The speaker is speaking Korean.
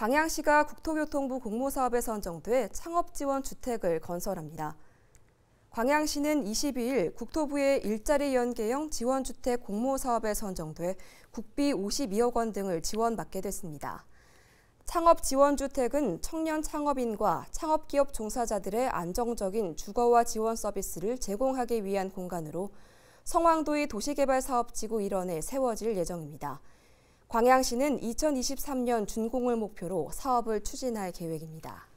광양시가 국토교통부 공모사업에 선정돼 창업지원 주택을 건설합니다. 광양시는 22일 국토부의 일자리 연계형 지원주택 공모사업에 선정돼 국비 52억 원 등을 지원받게 됐습니다. 창업지원주택은 청년 창업인과 창업기업 종사자들의 안정적인 주거와 지원 서비스를 제공하기 위한 공간으로 성황도의 도시개발사업지구 일원에 세워질 예정입니다. 광양시는 2023년 준공을 목표로 사업을 추진할 계획입니다.